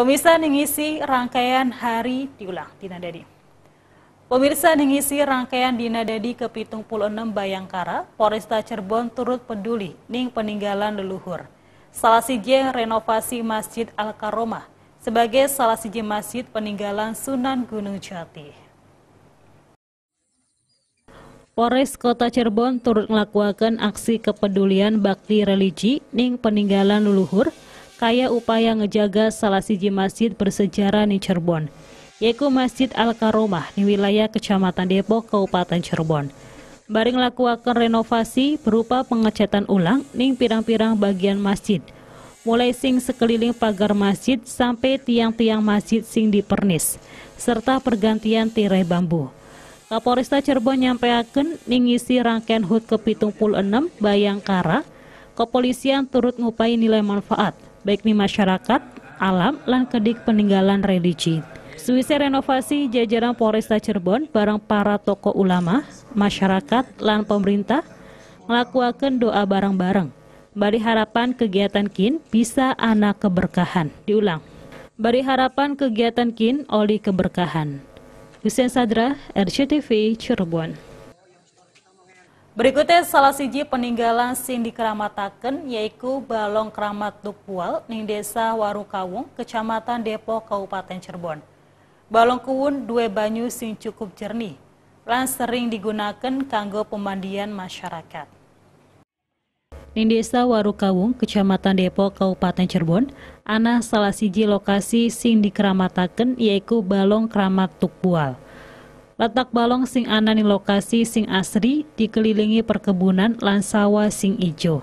Pemirsa mengisi rangkaian hari diulang Dadi. Pemirsa mengisi rangkaian Dina Dadi ke 76 Bayangkara, Polresta Cirebon turut peduli ning peninggalan leluhur. Salah siji renovasi Masjid Al-Karomah sebagai salah siji masjid peninggalan Sunan Gunung Jati. Polres Kota Cirebon turut melakukan aksi kepedulian bakti religi ning peninggalan leluhur kaya upaya ngejaga salah siji masjid bersejarah di Cirebon, yaitu Masjid Al-Karomah di wilayah Kecamatan Depok, Kabupaten Cirebon. Baring lakukan renovasi berupa pengecatan ulang ning pirang-pirang bagian masjid, mulai sing sekeliling pagar masjid sampai tiang-tiang masjid sing dipernis, serta pergantian tirai bambu. Kapolresta Cirebon nyampeaken ningisi rangkaian HUT ke-76 Bayangkara, kepolisian turut ngupai nilai manfaat baik di masyarakat, alam, lan kedik peninggalan religi. Suwise renovasi jajaran Polresta Cirebon bareng para tokoh ulama, masyarakat, lan pemerintah melakukan doa bareng-bareng. Bari harapan kegiatan kin bisa anak keberkahan. Diulang. Bari harapan kegiatan kin oli keberkahan. Hussein Sadra, RCTV Cirebon. Berikutnya salah siji peninggalan sing dikeramataken yaitu Balong Keramat Dukwal ning Desa Warukawung, Kecamatan Depok, Kabupaten Cirebon. Balong kuwun dua banyu sing cukup jernih lan sering digunakan kanggo pemandian masyarakat. Ning Desa Warukawung, Kecamatan Depok, Kabupaten Cirebon, ana salah siji lokasi sing dikeramataken yaitu Balong Keramat Dukwal. Letak balong sing di lokasi sing asri dikelilingi perkebunan lansawa sing ijo.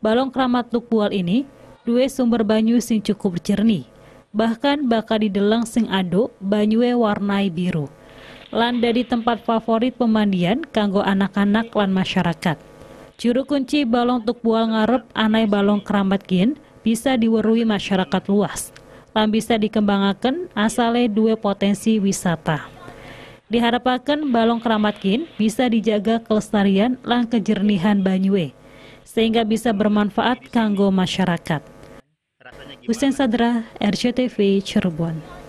Balong keramat Lukbual ini duwe sumber banyu sing cukup jernih. Bahkan bakal dideleng sing ado banyue warnai biru. Lan dari tempat favorit pemandian kanggo anak-anak lan masyarakat. Juru kunci balong Tukbual ngarep anai balong keramat gin bisa diwerui masyarakat luas. Lan bisa dikembangkan asale duwe potensi wisata. Diharapkan balong keramat keramatkin bisa dijaga kelestarian lan kejernihan Banyue, sehingga bisa bermanfaat kanggo masyarakat. Hussein Sadra, RCTV Cirebon.